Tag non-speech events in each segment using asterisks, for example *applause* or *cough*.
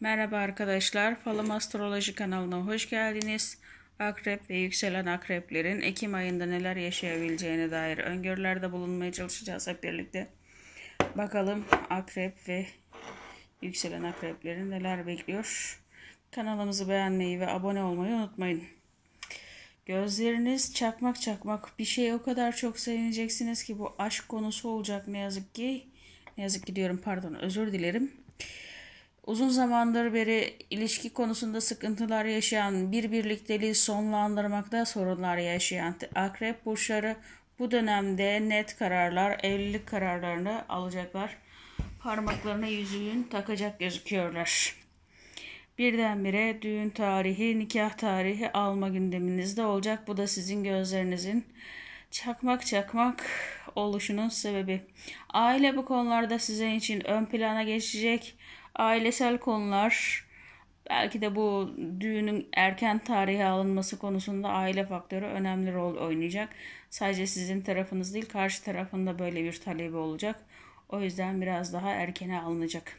Merhaba arkadaşlar, Falım Astroloji kanalına hoş geldiniz. Akrep ve yükselen akreplerin Ekim ayında neler yaşayabileceğine dair öngörülerde bulunmaya çalışacağız hep birlikte. Bakalım akrep ve yükselen akreplerin neler bekliyor. Kanalımızı beğenmeyi ve abone olmayı unutmayın. Gözleriniz çakmak çakmak bir şeye o kadar çok sevineceksiniz ki bu aşk konusu olacak ne yazık ki. Ne yazık ki diyorum pardon özür dilerim. Uzun zamandır beri ilişki konusunda sıkıntılar yaşayan, bir birlikteliği sonlandırmakta sorunlar yaşayan akrep burçları bu dönemde net kararlar, evlilik kararlarını alacaklar. Parmaklarına yüzüğün takacak gözüküyorlar. Birdenbire düğün tarihi, nikah tarihi alma gündeminizde olacak. Bu da sizin gözlerinizin çakmak çakmak oluşunun sebebi. Aile bu konularda sizin için ön plana geçecek ailesel konular, belki de bu düğünün erken tarihe alınması konusunda aile faktörü önemli rol oynayacak. Sadece sizin tarafınız değil, karşı tarafında böyle bir talebi olacak. O yüzden biraz daha erkene alınacak.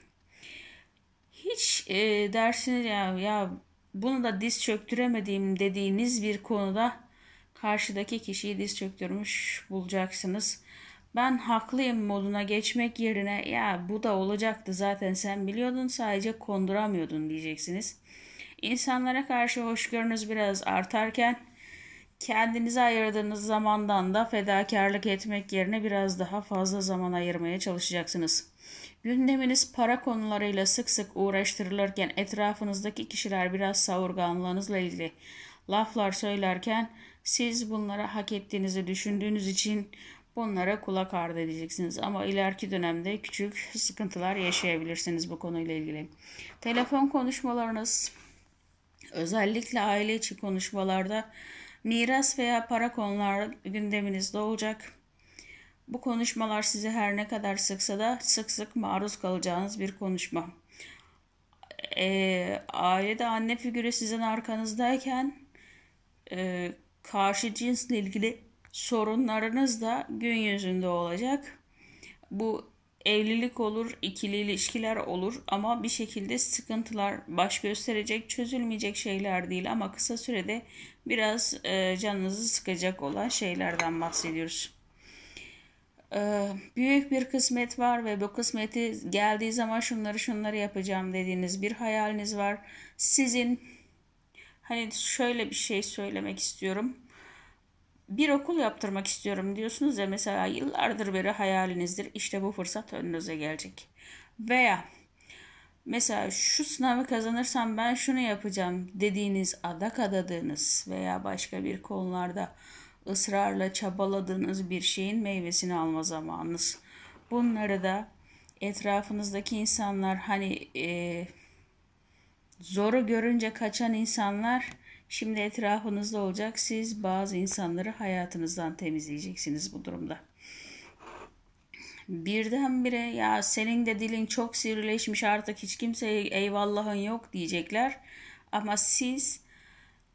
Hiç e, dersiniz ya ya bunu da diz çöktüremediğim dediğiniz bir konuda karşıdaki kişiyi diz çöktürmüş bulacaksınız ben haklıyım moduna geçmek yerine ya bu da olacaktı zaten sen biliyordun sadece konduramıyordun diyeceksiniz. İnsanlara karşı hoşgörünüz biraz artarken kendinize ayırdığınız zamandan da fedakarlık etmek yerine biraz daha fazla zaman ayırmaya çalışacaksınız. Gündeminiz para konularıyla sık sık uğraştırılırken etrafınızdaki kişiler biraz savurganlığınızla ilgili laflar söylerken siz bunlara hak ettiğinizi düşündüğünüz için Bunlara kulak ardı edeceksiniz ama ileriki dönemde küçük sıkıntılar yaşayabilirsiniz bu konuyla ilgili. Telefon konuşmalarınız özellikle aile içi konuşmalarda miras veya para konuları gündeminizde olacak. Bu konuşmalar sizi her ne kadar sıksa da sık sık maruz kalacağınız bir konuşma. E, ailede anne figürü sizin arkanızdayken e, karşı cinsle ilgili sorunlarınız da gün yüzünde olacak. Bu evlilik olur, ikili ilişkiler olur ama bir şekilde sıkıntılar baş gösterecek, çözülmeyecek şeyler değil ama kısa sürede biraz e, canınızı sıkacak olan şeylerden bahsediyoruz. E, büyük bir kısmet var ve bu kısmeti geldiği zaman şunları şunları yapacağım dediğiniz bir hayaliniz var. Sizin hani şöyle bir şey söylemek istiyorum bir okul yaptırmak istiyorum diyorsunuz ya mesela yıllardır beri hayalinizdir. İşte bu fırsat önünüze gelecek. Veya mesela şu sınavı kazanırsam ben şunu yapacağım dediğiniz adak adadığınız veya başka bir konularda ısrarla çabaladığınız bir şeyin meyvesini alma zamanınız. Bunları da etrafınızdaki insanlar hani e, zoru görünce kaçan insanlar Şimdi etrafınızda olacak. Siz bazı insanları hayatınızdan temizleyeceksiniz bu durumda. Birdenbire ya senin de dilin çok sivrileşmiş artık hiç kimseye eyvallahın yok diyecekler. Ama siz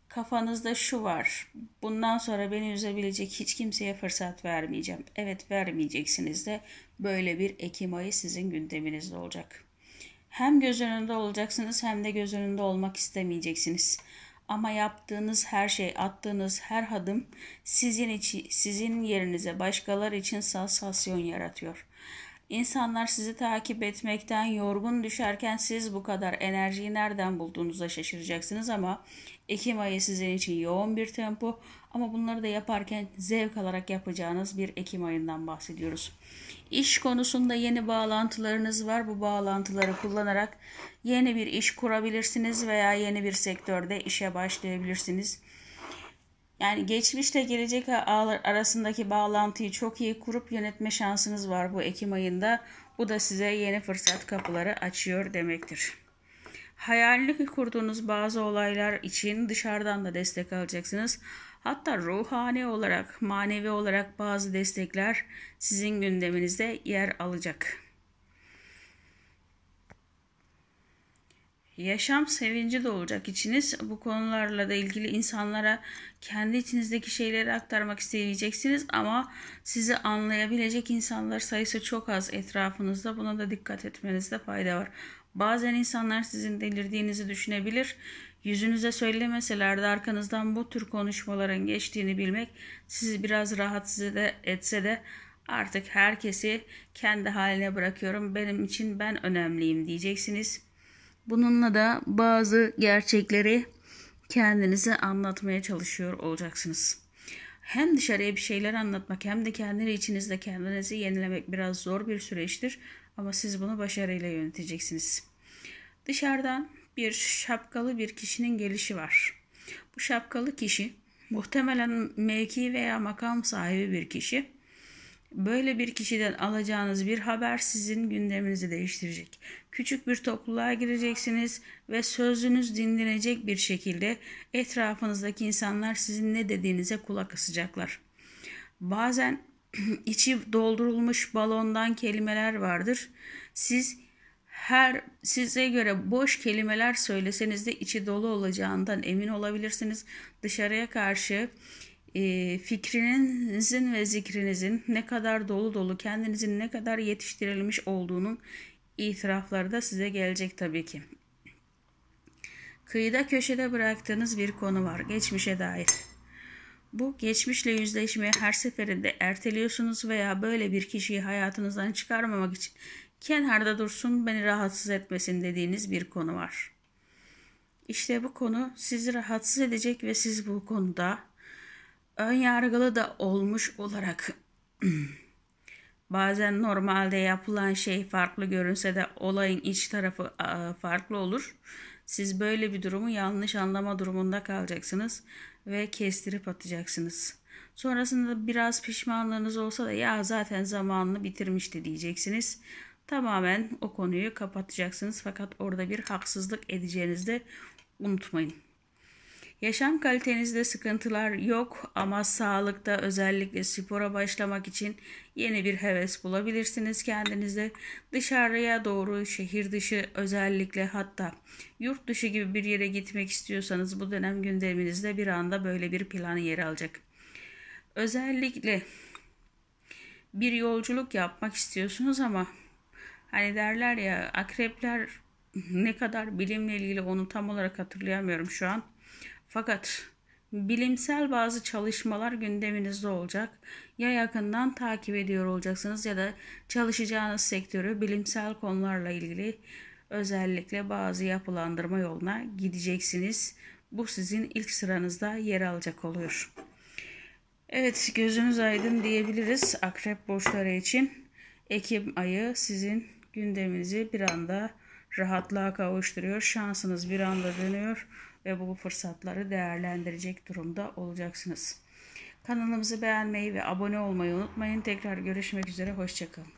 kafanızda şu var. Bundan sonra beni üzebilecek hiç kimseye fırsat vermeyeceğim. Evet vermeyeceksiniz de böyle bir Ekim ayı sizin gündeminizde olacak. Hem göz önünde olacaksınız hem de göz önünde olmak istemeyeceksiniz. Ama yaptığınız her şey, attığınız her adım sizin için, sizin yerinize başkalar için sansasyon yaratıyor. İnsanlar sizi takip etmekten yorgun düşerken siz bu kadar enerjiyi nereden bulduğunuza şaşıracaksınız ama Ekim ayı sizin için yoğun bir tempo ama bunları da yaparken zevk alarak yapacağınız bir Ekim ayından bahsediyoruz. İş konusunda yeni bağlantılarınız var. Bu bağlantıları kullanarak yeni bir iş kurabilirsiniz veya yeni bir sektörde işe başlayabilirsiniz. Yani geçmişle gelecek arasındaki bağlantıyı çok iyi kurup yönetme şansınız var bu Ekim ayında. Bu da size yeni fırsat kapıları açıyor demektir. Hayalini kurduğunuz bazı olaylar için dışarıdan da destek alacaksınız. Hatta ruhani olarak, manevi olarak bazı destekler sizin gündeminizde yer alacak. yaşam sevinci de olacak içiniz. Bu konularla da ilgili insanlara kendi içinizdeki şeyleri aktarmak isteyeceksiniz ama sizi anlayabilecek insanlar sayısı çok az etrafınızda. Buna da dikkat etmenizde fayda var. Bazen insanlar sizin delirdiğinizi düşünebilir. Yüzünüze söylemeseler de arkanızdan bu tür konuşmaların geçtiğini bilmek sizi biraz rahatsız de etse de artık herkesi kendi haline bırakıyorum. Benim için ben önemliyim diyeceksiniz. Bununla da bazı gerçekleri kendinize anlatmaya çalışıyor olacaksınız. Hem dışarıya bir şeyler anlatmak hem de kendini içinizde kendinizi yenilemek biraz zor bir süreçtir ama siz bunu başarıyla yöneteceksiniz. Dışarıdan bir şapkalı bir kişinin gelişi var. Bu şapkalı kişi muhtemelen mevki veya makam sahibi bir kişi Böyle bir kişiden alacağınız bir haber sizin gündeminizi değiştirecek. Küçük bir topluluğa gireceksiniz ve sözünüz dinlenecek bir şekilde etrafınızdaki insanlar sizin ne dediğinize kulak asacaklar. Bazen *clears throat* içi doldurulmuş balondan kelimeler vardır. Siz her size göre boş kelimeler söyleseniz de içi dolu olacağından emin olabilirsiniz. Dışarıya karşı ee, fikrinizin ve zikrinizin ne kadar dolu dolu kendinizin ne kadar yetiştirilmiş olduğunun itirafları da size gelecek tabii ki. Kıyıda köşede bıraktığınız bir konu var geçmişe dair. Bu geçmişle yüzleşmeyi her seferinde erteliyorsunuz veya böyle bir kişiyi hayatınızdan çıkarmamak için kenarda dursun beni rahatsız etmesin dediğiniz bir konu var. İşte bu konu sizi rahatsız edecek ve siz bu konuda ön yargılı da olmuş olarak *clears throat* bazen normalde yapılan şey farklı görünse de olayın iç tarafı farklı olur. Siz böyle bir durumu yanlış anlama durumunda kalacaksınız ve kestirip atacaksınız. Sonrasında biraz pişmanlığınız olsa da ya zaten zamanını bitirmişti diyeceksiniz. Tamamen o konuyu kapatacaksınız fakat orada bir haksızlık edeceğinizi de unutmayın. Yaşam kalitenizde sıkıntılar yok ama sağlıkta özellikle spora başlamak için yeni bir heves bulabilirsiniz kendinizde. Dışarıya doğru şehir dışı özellikle hatta yurt dışı gibi bir yere gitmek istiyorsanız bu dönem gündeminizde bir anda böyle bir plan yer alacak. Özellikle bir yolculuk yapmak istiyorsunuz ama hani derler ya akrepler ne kadar bilimle ilgili onu tam olarak hatırlayamıyorum şu an. Fakat bilimsel bazı çalışmalar gündeminizde olacak. Ya yakından takip ediyor olacaksınız ya da çalışacağınız sektörü bilimsel konularla ilgili özellikle bazı yapılandırma yoluna gideceksiniz. Bu sizin ilk sıranızda yer alacak oluyor. Evet gözünüz aydın diyebiliriz akrep burçları için. Ekim ayı sizin gündeminizi bir anda rahatlığa kavuşturuyor. Şansınız bir anda dönüyor ve bu fırsatları değerlendirecek durumda olacaksınız. Kanalımızı beğenmeyi ve abone olmayı unutmayın. Tekrar görüşmek üzere. Hoşçakalın.